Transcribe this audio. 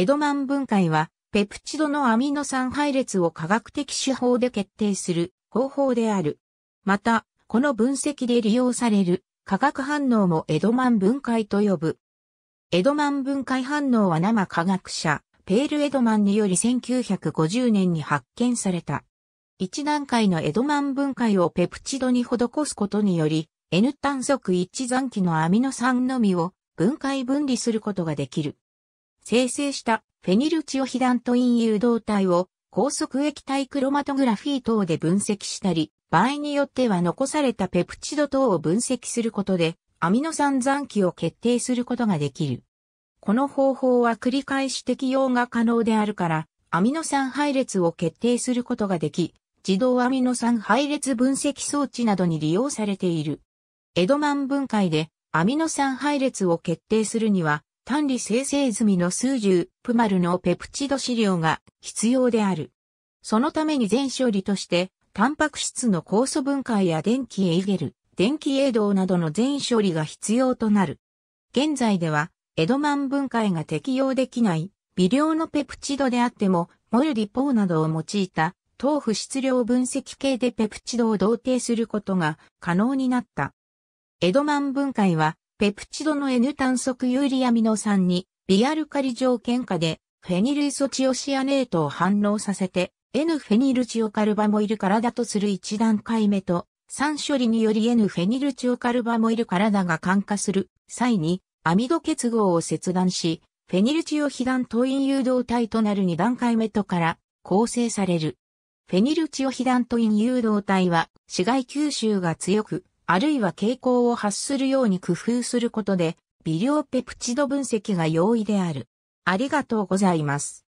エドマン分解は、ペプチドのアミノ酸配列を科学的手法で決定する方法である。また、この分析で利用される化学反応もエドマン分解と呼ぶ。エドマン分解反応は生科学者、ペール・エドマンにより1950年に発見された。一段階のエドマン分解をペプチドに施すことにより、N 単速一残機のアミノ酸のみを分解分離することができる。生成したフェニルチオヒダントイン誘導体を高速液体クロマトグラフィー等で分析したり、場合によっては残されたペプチド等を分析することで、アミノ酸残機を決定することができる。この方法は繰り返し適用が可能であるから、アミノ酸配列を決定することができ、自動アミノ酸配列分析装置などに利用されている。エドマン分解でアミノ酸配列を決定するには、単理生成済みの数十プマルのペプチド資料が必要である。そのために全処理として、タンパク質の酵素分解や電気エイゲル、電気栄動などの全処理が必要となる。現在では、エドマン分解が適用できない微量のペプチドであっても、モルリポーなどを用いた、糖不質量分析系でペプチドを同定することが可能になった。エドマン分解は、ペプチドの N 単側有リアミノ酸に、ビアルカリ条件下で、フェニルイソチオシアネートを反応させて、N フェニルチオカルバモイル体とする一段階目と、酸処理により N フェニルチオカルバモイル体が感化する際に、アミド結合を切断し、フェニルチオ被弾イン誘導体となる2段階目とから構成される。フェニルチオ被弾イン誘導体は、紫外吸収が強く、あるいは傾向を発するように工夫することで、微量ペプチド分析が容易である。ありがとうございます。